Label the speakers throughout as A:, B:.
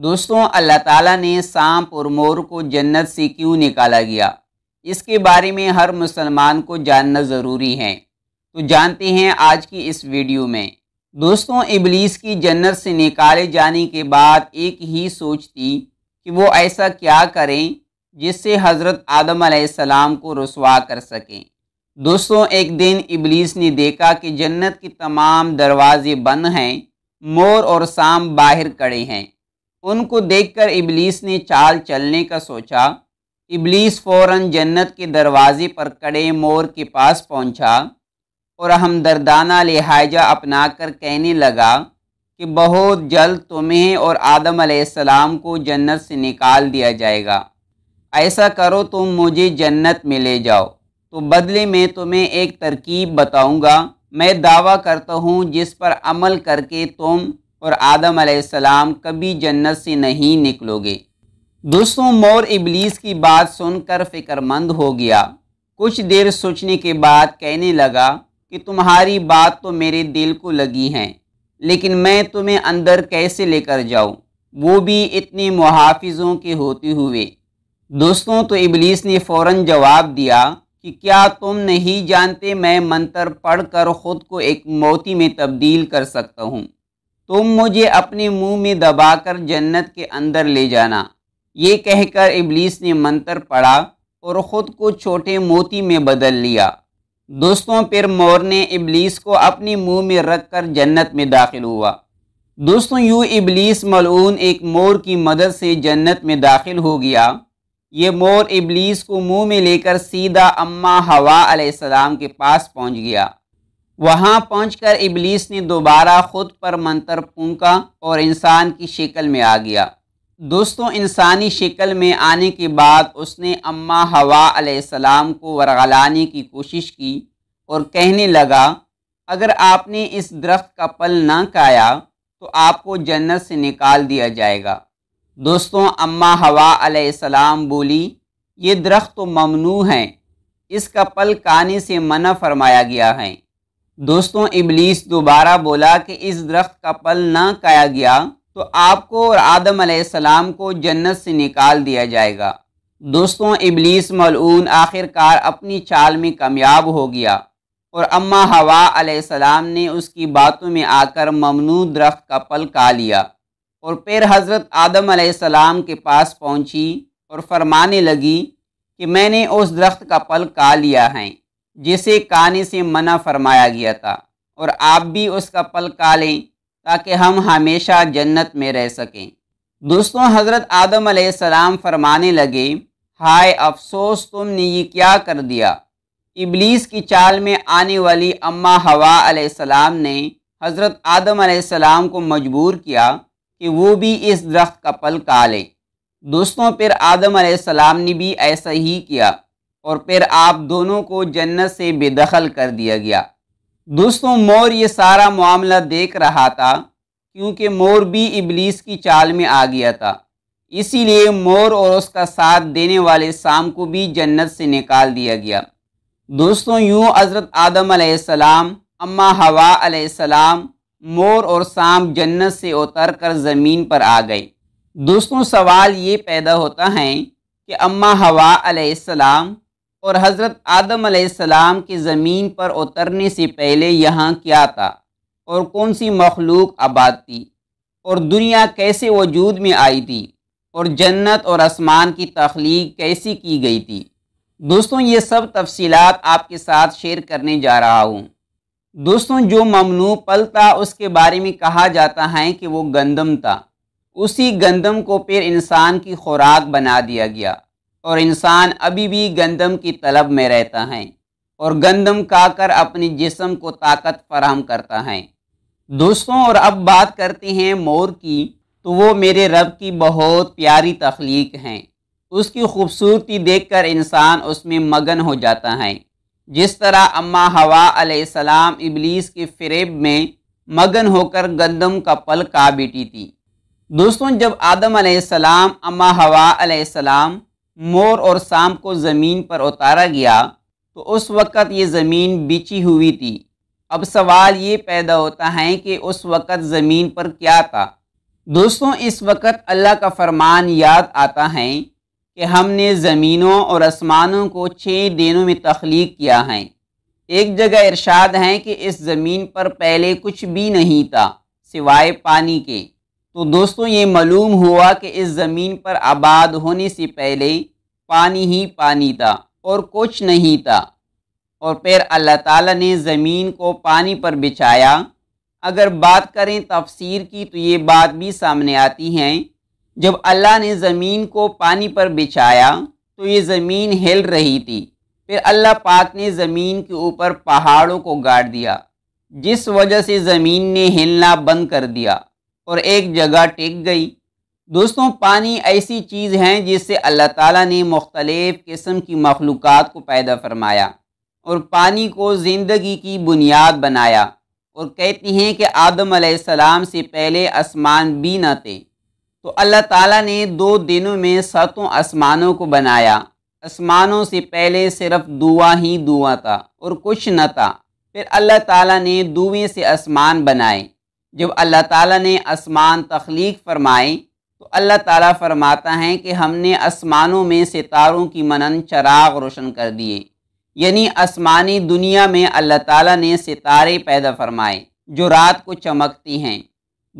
A: दोस्तों अल्लाह ताला ने सांप और मोर को जन्नत से क्यों निकाला गया इसके बारे में हर मुसलमान को जानना ज़रूरी है तो जानते हैं आज की इस वीडियो में दोस्तों इबलीस की जन्नत से निकाले जाने के बाद एक ही सोच थी कि वो ऐसा क्या करें जिससे हज़रत आदम सलाम को रसवा कर सकें दोस्तों एक दिन इबलीस ने देखा कि जन्नत के तमाम दरवाजे बंद हैं मोर और सांप बाहर खड़े हैं उनको देखकर इबलीस ने चाल चलने का सोचा इबलीस फौरन जन्नत के दरवाजे पर कड़े मोर के पास पहुंचा और हमदर्दाना लिहाजा अपनाकर कहने लगा कि बहुत जल्द तुम्हें और आदम आसमाम को जन्नत से निकाल दिया जाएगा ऐसा करो तुम मुझे जन्नत में ले जाओ तो बदले में तुम्हें एक तरकीब बताऊंगा मैं दावा करता हूँ जिस पर अमल करके तुम और आदम आदम कभी जन्नत से नहीं निकलोगे दोस्तों मोर इबलीस की बात सुनकर फ़िक्रमंद हो गया कुछ देर सोचने के बाद कहने लगा कि तुम्हारी बात तो मेरे दिल को लगी है लेकिन मैं तुम्हें अंदर कैसे लेकर जाऊँ वो भी इतने मुहाफ़ों के होते हुए दोस्तों तो इबलीस ने फ़ौर जवाब दिया कि क्या तुम नहीं जानते मैं मंत्र पढ़कर ख़ुद को एक मोती में तब्दील कर सकता हूँ तुम मुझे अपने मुंह में दबाकर जन्नत के अंदर ले जाना ये कहकर इबलीस ने मंत्र पढ़ा और ख़ुद को छोटे मोती में बदल लिया दोस्तों फिर मोर ने इबलीस को अपने मुंह में रखकर जन्नत में दाखिल हुआ दोस्तों यूँ इबलीस मलून एक मोर की मदद से जन्नत में दाखिल हो गया ये मोर इबलीस को मुंह में लेकर सीधा अम्मा हवा सलाम के पास पहुंच गया वहाँ पहुँच कर इबलीस ने दोबारा खुद पर मंतर फूंका और इंसान की शिकल में आ गया दोस्तों इंसानी शिकल में आने के बाद उसने अम्मा हवा अलैहिस्सलाम को वरगलाने की कोशिश की और कहने लगा अगर आपने इस दरख्त का पल ना काया तो आपको जन्नत से निकाल दिया जाएगा दोस्तों अम्मा हवा अलैहिस्सलाम बोली ये दरख्त तो ममनू हैं इसका पल काने से मना फरमाया गया है दोस्तों इबलीस दोबारा बोला कि इस दरख्त का पल ना काया गया तो आपको और आदम सलाम को जन्नत से निकाल दिया जाएगा दोस्तों इबलीस मलून आखिरकार अपनी चाल में कामयाब हो गया और अम्मा हवा सलाम ने उसकी बातों में आकर ममनू दरख्त का पल का लिया और फिर हज़रत आदम सलाम के पास पहुंची और फरमाने लगी कि मैंने उस दरख्त का पल का लिया है जिसे कानी से मना फरमाया गया था और आप भी उसका पल का लें ताकि हम हमेशा जन्नत में रह सकें दोस्तों हज़रत आदम सलाम फरमाने लगे हाय अफसोस तुमने ये क्या कर दिया इबलीस की चाल में आने वाली अम्मा हवा सलाम ने हज़रत आदम सलाम को मजबूर किया कि वो भी इस दरख्त का पल का लें दोस्तों फिर आदम सलाम ने भी ऐसा ही किया और फिर आप दोनों को जन्नत से बेदखल कर दिया गया दोस्तों मोर ये सारा मामला देख रहा था क्योंकि मोर भी इबलीस की चाल में आ गया था इसीलिए मोर और उसका साथ देने वाले शाम को भी जन्नत से निकाल दिया गया दोस्तों यूँ हज़रत आदम आसमाम अम्मा हवा आलाम मोर और शाम जन्नत से उतर कर ज़मीन पर आ गए दोस्तों सवाल ये पैदा होता है कि अम्मा हवा आसमाम और हज़रत आदम आसमाम के ज़मीन पर उतरने से पहले यहाँ क्या था और कौन सी मखलूक आबाद थी और दुनिया कैसे वजूद में आई थी और जन्नत और आसमान की तख्लीक कैसी की गई थी दोस्तों ये सब तफसीलात आपके साथ शेयर करने जा रहा हूँ दोस्तों जो ममनू पलता उसके बारे में कहा जाता है कि वो गंदम था उसी गंदम को फिर इंसान की खुराक बना दिया गया और इंसान अभी भी गंदम की तलब में रहता है और गंदम खाकर अपने जिसम को ताकत फराहम करता है दोस्तों और अब बात करते हैं मोर की तो वो मेरे रब की बहुत प्यारी तख्लीक हैं उसकी खूबसूरती देखकर इंसान उसमें मगन हो जाता है जिस तरह अम्मा हवा अलैहिस्सलाम इबलीस के फरेब में मगन होकर गंदम का पल का बेटी थी दोस्तों जब आदम अलैहिस्सलाम अम्मा हवा अलैहिस्सलाम मोर और शाम को ज़मीन पर उतारा गया तो उस वक़्त ये ज़मीन बिछी हुई थी अब सवाल ये पैदा होता है कि उस वक़्त ज़मीन पर क्या था दोस्तों इस वक़्त अल्लाह का फरमान याद आता है कि हमने ज़मीनों और आसमानों को छः दिनों में तख्लीक किया है एक जगह इरशाद है कि इस ज़मीन पर पहले कुछ भी नहीं था सिवाय पानी के तो दोस्तों ये मालूम हुआ कि इस ज़मीन पर आबाद होने से पहले पानी ही पानी था और कुछ नहीं था और फिर अल्लाह ताला ने ज़मीन को पानी पर बिछाया अगर बात करें तफसीर की तो ये बात भी सामने आती है जब अल्लाह ने ज़मीन को पानी पर बिछाया तो ये ज़मीन हिल रही थी फिर अल्लाह पाक ने ज़मीन के ऊपर पहाड़ों को गाड़ दिया जिस वजह से ज़मीन ने हिलना बंद कर दिया और एक जगह टिक गई दोस्तों पानी ऐसी चीज़ है जिससे अल्लाह ताला ने मुख्तलिफ़ किस्म की मखलूक को पैदा फरमाया और पानी को ज़िंदगी की बुनियाद बनाया और कहती हैं कि आदम आसमाम से पहले आसमान भी न थे तो अल्लाह ताला ने दो दिनों में सातों आसमानों को बनाया आसमानों से पहले सिर्फ दुआ ही दुआ था और कुछ न था फिर अल्लाह ताला ने दुए से आसमान बनाए जब अल्लाह ताला ने आसमान तख्लीक फरमाए तो अल्लाह ताला फरमाता है कि हमने आसमानों में सितारों की मनन चराग रोशन कर दिए यानी आसमानी दुनिया में अल्लाह ताला ने सितारे पैदा फरमाए जो रात को चमकती हैं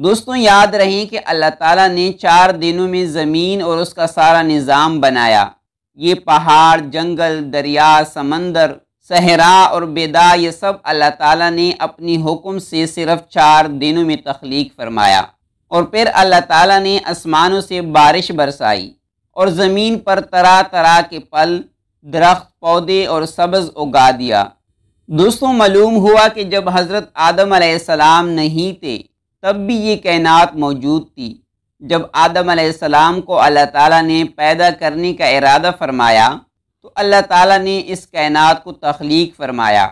A: दोस्तों याद रहें कि अल्लाह ताला ने चार दिनों में ज़मीन और उसका सारा निज़ाम बनाया ये पहाड़ जंगल दरिया समंदर सहरा और बेदा ये सब अल्लाह ताला ने अपनी हुक्म से सिर्फ चार दिनों में तख्लीक फरमाया और फिर अल्लाह ताला ने आसमानों से बारिश बरसाई और ज़मीन पर तरह तरह के पल दरख्त पौधे और सब्ज़ उगा दिया दोस्तों मालूम हुआ कि जब हज़रत आदम आसमाम नहीं थे तब भी ये कायनात मौजूद थी जब आदम को अल्लाह ताला ने पैदा करने का इरादा फरमाया तो अल्लाह ताला ने इस कायनात को तख्लीक फरमाया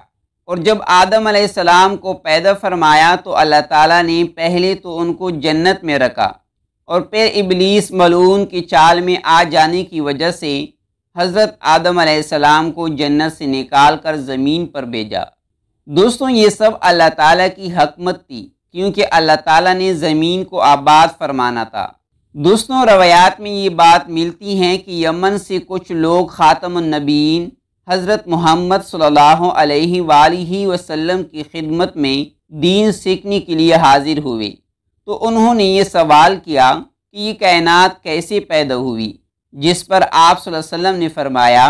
A: और जब आदम सलाम को पैदा फरमाया तो अल्लाह ताला ने पहले तो उनको जन्नत में रखा और फिर इबलीस मलून की चाल में आ जाने की वजह से हज़रत आदम सलाम को जन्नत से निकाल कर ज़मीन पर भेजा दोस्तों ये सब अल्लाह ताला की हकमत थी क्योंकि अल्लाह ताला ने ज़मीन को आबाद फरमाना था दोस्तों रवायात में ये बात मिलती है कि यमन से कुछ लोग ख़ातमनबीन हज़रत मोहम्मद सल्लल्लाहु अलैहि वसल्लम की खिदमत में दीन सीखने के लिए हाजिर हुए तो उन्होंने ये सवाल किया कि ये कायनात कैसे पैदा हुई जिस पर आप वसल्लम ने फरमाया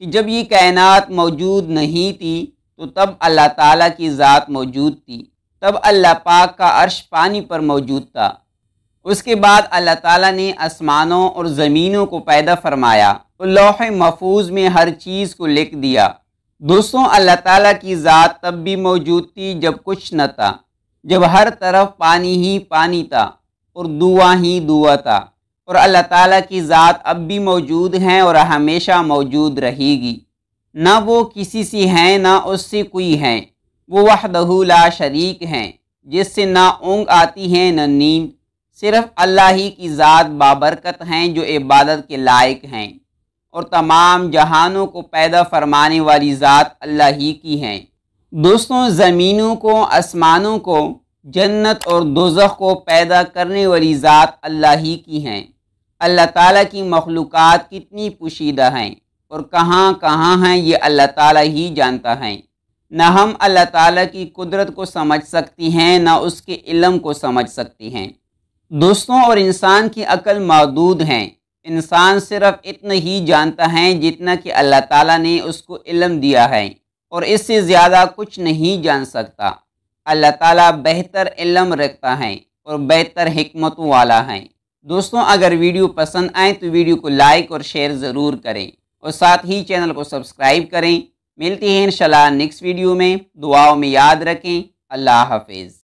A: कि जब ये कायनात मौजूद नहीं थी तो तब अल्लाह ताला की ज़ात मौजूद थी तब अल्लाह पाक का अर्श पानी पर मौजूद था उसके बाद अल्लाह ताला ने आसमानों और ज़मीनों को पैदा फरमाया तो लौह महफूज में हर चीज़ को लिख दिया दोस्तों अल्लाह ताला की ज़ात तब भी मौजूद थी जब कुछ न था जब हर तरफ पानी ही पानी था और दुआ ही दुआ था और अल्लाह ताला की ज़ात अब भी मौजूद हैं और हमेशा मौजूद रहेगी ना वो किसी से हैं ना उससे कोई हैं वो वह ला शरीक हैं जिससे ना ऊँग आती है ना नींद सिर्फ अल्लाह ही की ज़ात बाबरकत हैं जो इबादत के लायक हैं और तमाम जहानों को पैदा फरमाने वाली ज़ात अल्लाह ही की हैं दोस्तों ज़मीनों को आसमानों को जन्नत और दोजख को पैदा करने वाली ज़ात अल्लाह ही की हैं अल्लाह ताला की मखलूक कितनी पोशीदा हैं और कहाँ कहाँ हैं ये अल्लाह ताला ही जानता है न हम अल्लाह ताला की कुदरत को समझ सकती हैं ना उसके इलम को समझ सकती हैं दोस्तों और इंसान की अकल महदूद हैं इंसान सिर्फ इतना ही जानता है जितना कि अल्लाह ताला ने उसको इलम दिया है और इससे ज़्यादा कुछ नहीं जान सकता अल्लाह ताला बेहतर इलम रखता है और बेहतर हमतों वाला है दोस्तों अगर वीडियो पसंद आए तो वीडियो को लाइक और शेयर ज़रूर करें और साथ ही चैनल को सब्सक्राइब करें मिलती हैं इन नेक्स्ट वीडियो में दुआओं में याद रखें अल्लाह हाफिज़